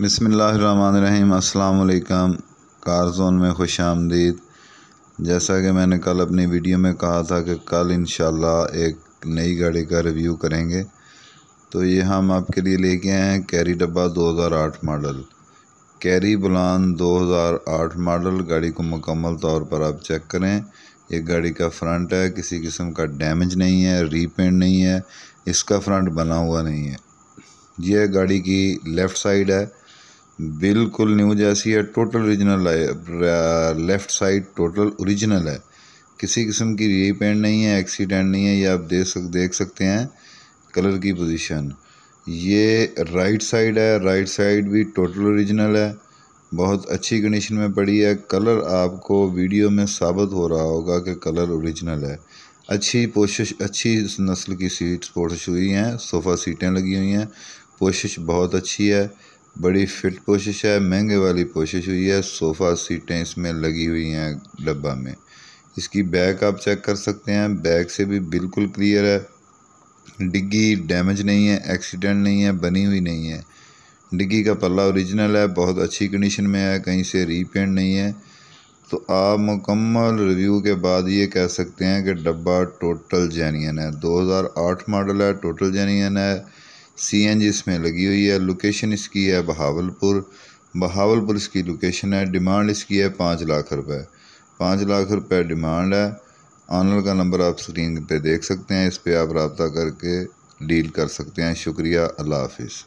बसमीम अल्लाम car zone में खुश आमदीद जैसा कि मैंने कल अपनी वीडियो में कहा था कि कल इन एक नई गाड़ी का रिव्यू करेंगे तो ये हम आपके लिए लेके आए हैं कैरी डब्बा 2008 मॉडल कैरी बुलान 2008 मॉडल गाड़ी को मुकम्मल तौर पर आप चेक करें ये गाड़ी का फ्रंट है किसी किस्म का डैमेज नहीं है रीपेंट नहीं है इसका फ्रंट बना हुआ नहीं है यह गाड़ी की लेफ़्ट साइड है बिल्कुल न्यू जैसी है टोटल ओरिजिनल है लेफ़्ट साइड टोटल ओरिजिनल है किसी किस्म की रीपेंट नहीं है एक्सीडेंट नहीं है ये आप देख सक देख सकते हैं कलर की पोजीशन ये राइट साइड है राइट साइड भी टोटल ओरिजिनल है बहुत अच्छी कंडीशन में पड़ी है कलर आपको वीडियो में साबित हो रहा होगा कि कलर ओरिजिनल है अच्छी पोशिश अच्छी नस्ल की सीट्स पोश हुई हैं सोफ़ा सीटें लगी हुई हैं कोशिश बहुत अच्छी है बड़ी फिट कोशिश है महंगे वाली कोशिश हुई है सोफ़ा सीटें इसमें लगी हुई हैं डब्बा में इसकी बैक आप चेक कर सकते हैं बैक से भी बिल्कुल क्लियर है डिग्गी डैमेज नहीं है एक्सीडेंट नहीं है बनी हुई नहीं है डिग्गी का पल्ला ओरिजिनल है बहुत अच्छी कंडीशन में है कहीं से रीपेंट नहीं है तो आप मुकम्मल रिव्यू के बाद ये कह सकते हैं कि डब्बा टोटल जैनियन है 2008 मॉडल है टोटल जैनियन है सीएनजी इसमें लगी हुई है लोकेशन इसकी है बहावलपुर बहावलपुर इसकी लोकेशन है डिमांड इसकी है पाँच लाख रुपए पाँच लाख रुपए डिमांड है ऑनर का नंबर आप स्क्रीन पे देख सकते हैं इस पर आप रबता करके डील कर सकते हैं शुक्रिया अल्लाह हाफिज़